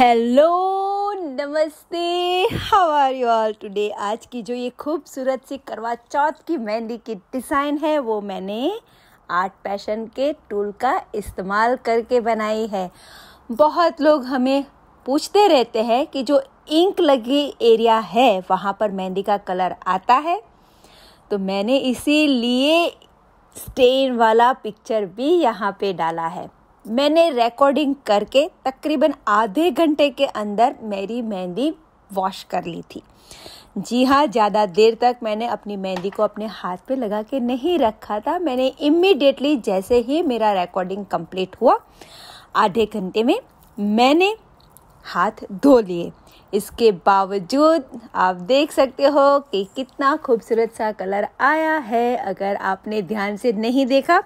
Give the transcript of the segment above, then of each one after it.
hello नमस्ते how are you all today आज की जो ये खूबसूरत सी करवा चौथ की मेहंदी की डिज़ाइन है वो मैंने आर्ट पैशन के टूल का इस्तेमाल करके बनाई है बहुत लोग हमें पूछते रहते हैं कि जो इंक लगी एरिया है वहाँ पर मेहंदी का कलर आता है तो मैंने इसीलिए स्टेन वाला पिक्चर भी यहाँ पे डाला है मैंने रिकॉर्डिंग करके तकरीबन आधे घंटे के अंदर मेरी मेहंदी वॉश कर ली थी जी हाँ ज़्यादा देर तक मैंने अपनी मेहंदी को अपने हाथ पे लगा के नहीं रखा था मैंने इमिडिएटली जैसे ही मेरा रिकॉर्डिंग कंप्लीट हुआ आधे घंटे में मैंने हाथ धो लिए इसके बावजूद आप देख सकते हो कि कितना खूबसूरत सा कलर आया है अगर आपने ध्यान से नहीं देखा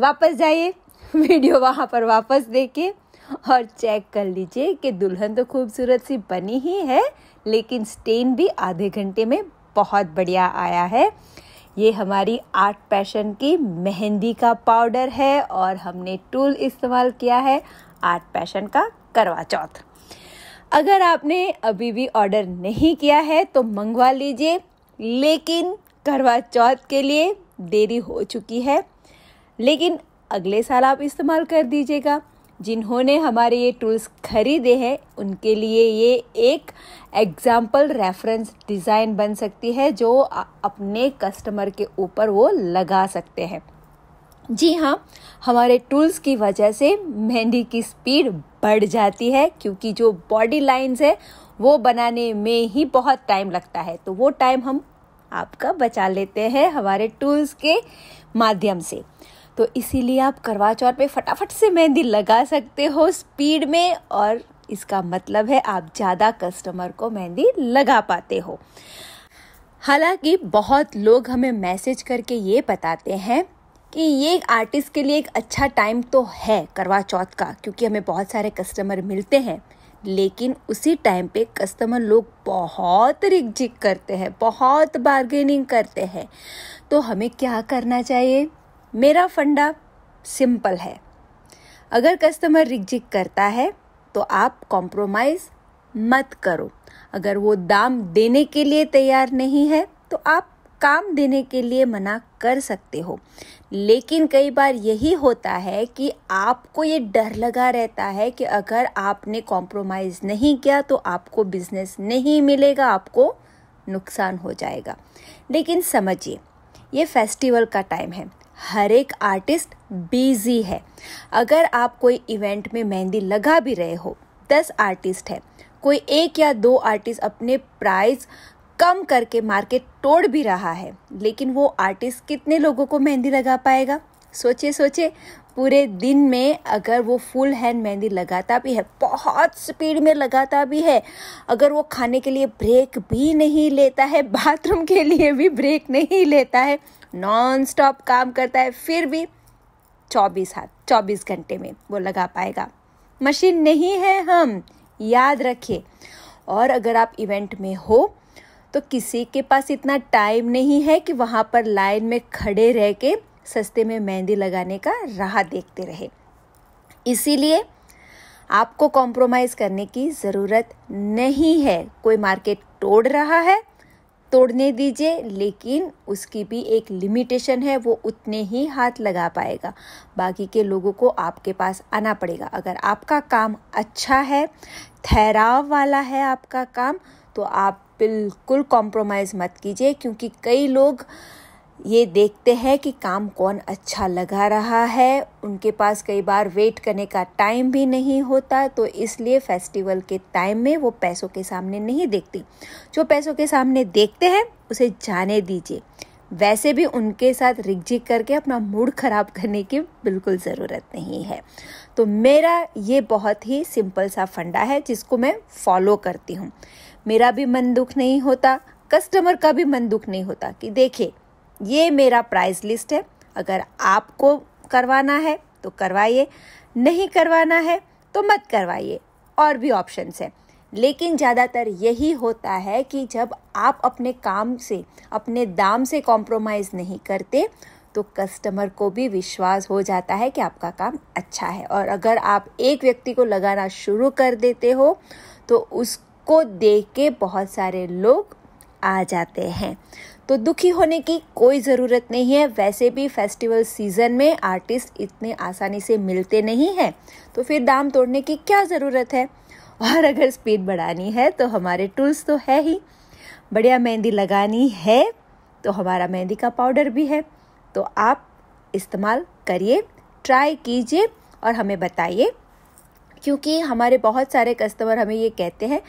वापस जाइए वीडियो वहाँ पर वापस देखिए और चेक कर लीजिए कि दुल्हन तो खूबसूरत सी बनी ही है लेकिन स्टेन भी आधे घंटे में बहुत बढ़िया आया है ये हमारी आर्ट पैशन की मेहंदी का पाउडर है और हमने टूल इस्तेमाल किया है आर्ट पैशन का करवा चौथ अगर आपने अभी भी ऑर्डर नहीं किया है तो मंगवा लीजिए लेकिन करवा चौथ के लिए देरी हो चुकी है लेकिन अगले साल आप इस्तेमाल कर दीजिएगा जिन्होंने हमारे ये टूल्स खरीदे हैं उनके लिए ये एक एग्जाम्पल रेफरेंस डिज़ाइन बन सकती है जो अपने कस्टमर के ऊपर वो लगा सकते हैं जी हाँ हमारे टूल्स की वजह से मेहंदी की स्पीड बढ़ जाती है क्योंकि जो बॉडी लाइंस है वो बनाने में ही बहुत टाइम लगता है तो वो टाइम हम आपका बचा लेते हैं हमारे टूल्स के माध्यम से तो इसीलिए आप करवा चौथ पे फटाफट से मेहंदी लगा सकते हो स्पीड में और इसका मतलब है आप ज़्यादा कस्टमर को मेहंदी लगा पाते हो हालांकि बहुत लोग हमें मैसेज करके ये बताते हैं कि ये आर्टिस्ट के लिए एक अच्छा टाइम तो है करवा चौथ का क्योंकि हमें बहुत सारे कस्टमर मिलते हैं लेकिन उसी टाइम पे कस्टमर लोग बहुत रिक करते हैं बहुत बार्गेनिंग करते हैं तो हमें क्या करना चाहिए मेरा फंडा सिंपल है अगर कस्टमर रिजिक करता है तो आप कॉम्प्रोमाइज़ मत करो अगर वो दाम देने के लिए तैयार नहीं है तो आप काम देने के लिए मना कर सकते हो लेकिन कई बार यही होता है कि आपको ये डर लगा रहता है कि अगर आपने कॉम्प्रोमाइज़ नहीं किया तो आपको बिजनेस नहीं मिलेगा आपको नुकसान हो जाएगा लेकिन समझिए ये फेस्टिवल का टाइम है हर एक आर्टिस्ट बिजी है अगर आप कोई इवेंट में मेहंदी लगा भी रहे हो दस आर्टिस्ट है कोई एक या दो आर्टिस्ट अपने प्राइस कम करके मार्केट तोड़ भी रहा है लेकिन वो आर्टिस्ट कितने लोगों को मेहंदी लगा पाएगा सोचे सोचे पूरे दिन में अगर वो फुल हैंड मेहंदी लगाता भी है बहुत स्पीड में लगाता भी है अगर वो खाने के लिए ब्रेक भी नहीं लेता है बाथरूम के लिए भी ब्रेक नहीं लेता है नॉन स्टॉप काम करता है फिर भी चौबीस हाथ चौबीस घंटे में वो लगा पाएगा मशीन नहीं है हम याद रखिए और अगर आप इवेंट में हो तो किसी के पास इतना टाइम नहीं है कि वहाँ पर लाइन में खड़े रह के सस्ते में मेहंदी लगाने का राह देखते रहे इसीलिए आपको कॉम्प्रोमाइज़ करने की ज़रूरत नहीं है कोई मार्केट तोड़ रहा है तोड़ने दीजिए लेकिन उसकी भी एक लिमिटेशन है वो उतने ही हाथ लगा पाएगा बाकी के लोगों को आपके पास आना पड़ेगा अगर आपका काम अच्छा है ठहराव वाला है आपका काम तो आप बिल्कुल कॉम्प्रोमाइज़ मत कीजिए क्योंकि कई लोग ये देखते हैं कि काम कौन अच्छा लगा रहा है उनके पास कई बार वेट करने का टाइम भी नहीं होता तो इसलिए फेस्टिवल के टाइम में वो पैसों के सामने नहीं देखती जो पैसों के सामने देखते हैं उसे जाने दीजिए वैसे भी उनके साथ रिकझिक करके अपना मूड ख़राब करने की बिल्कुल ज़रूरत नहीं है तो मेरा ये बहुत ही सिंपल सा फंडा है जिसको मैं फॉलो करती हूँ मेरा भी मन दुख नहीं होता कस्टमर का भी मन दुख नहीं होता कि देखिए ये मेरा प्राइस लिस्ट है अगर आपको करवाना है तो करवाइए नहीं करवाना है तो मत करवाइए और भी ऑप्शंस हैं लेकिन ज़्यादातर यही होता है कि जब आप अपने काम से अपने दाम से कॉम्प्रोमाइज़ नहीं करते तो कस्टमर को भी विश्वास हो जाता है कि आपका काम अच्छा है और अगर आप एक व्यक्ति को लगाना शुरू कर देते हो तो उसको देख के बहुत सारे लोग आ जाते हैं तो दुखी होने की कोई ज़रूरत नहीं है वैसे भी फेस्टिवल सीज़न में आर्टिस्ट इतने आसानी से मिलते नहीं हैं तो फिर दाम तोड़ने की क्या ज़रूरत है और अगर स्पीड बढ़ानी है तो हमारे टूल्स तो है ही बढ़िया मेहंदी लगानी है तो हमारा मेहंदी का पाउडर भी है तो आप इस्तेमाल करिए ट्राई कीजिए और हमें बताइए क्योंकि हमारे बहुत सारे कस्टमर हमें ये कहते हैं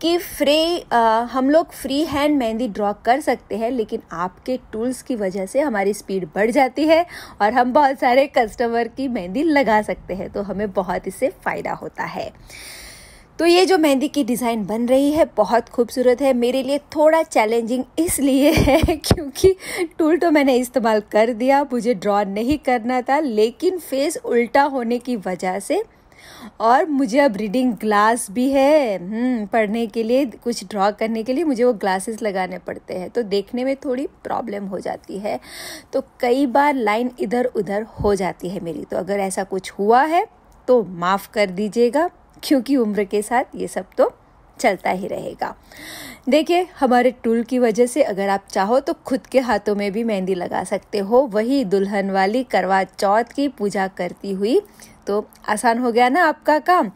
कि फ्री आ, हम लोग फ्री हैंड मेहंदी ड्रॉ कर सकते हैं लेकिन आपके टूल्स की वजह से हमारी स्पीड बढ़ जाती है और हम बहुत सारे कस्टमर की मेहंदी लगा सकते हैं तो हमें बहुत इससे फ़ायदा होता है तो ये जो मेहंदी की डिज़ाइन बन रही है बहुत खूबसूरत है मेरे लिए थोड़ा चैलेंजिंग इसलिए है क्योंकि टूल तो मैंने इस्तेमाल कर दिया मुझे ड्रॉ नहीं करना था लेकिन फेस उल्टा होने की वजह से और मुझे अब रीडिंग ग्लास भी है हम्म, पढ़ने के लिए कुछ ड्रॉ करने के लिए मुझे वो ग्लासेस लगाने पड़ते हैं तो देखने में थोड़ी प्रॉब्लम हो जाती है तो कई बार लाइन इधर उधर हो जाती है मेरी तो अगर ऐसा कुछ हुआ है तो माफ़ कर दीजिएगा क्योंकि उम्र के साथ ये सब तो चलता ही रहेगा देखिए हमारे टूल की वजह से अगर आप चाहो तो खुद के हाथों में भी मेहंदी लगा सकते हो वही दुल्हन वाली करवा चौथ की पूजा करती हुई तो आसान हो गया ना आपका काम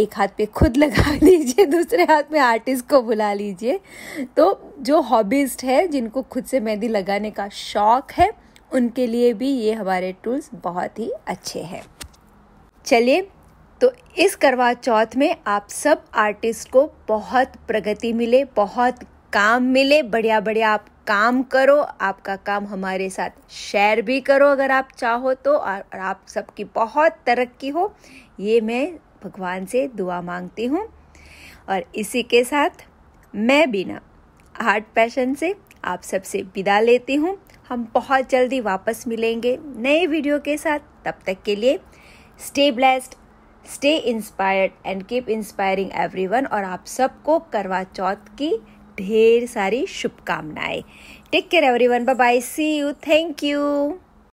एक हाथ पे खुद लगा लीजिए दूसरे हाथ में आर्टिस्ट को बुला लीजिए तो जो हॉबीस्ट है जिनको खुद से मेहंदी लगाने का शौक है उनके लिए भी ये हमारे टूल्स बहुत ही अच्छे हैं चलिए तो इस करवा चौथ में आप सब आर्टिस्ट को बहुत प्रगति मिले बहुत काम मिले बढ़िया बढ़िया आप काम करो आपका काम हमारे साथ शेयर भी करो अगर आप चाहो तो और आप सबकी बहुत तरक्की हो ये मैं भगवान से दुआ मांगती हूँ और इसी के साथ मैं बिना हार्ट पैशन से आप सबसे विदा लेती हूँ हम बहुत जल्दी वापस मिलेंगे नए वीडियो के साथ तब तक के लिए stay blessed stay inspired and keep inspiring everyone और आप सबको करवा चौथ की ढेर सारी शुभकामनाएं take care everyone bye bye see you thank you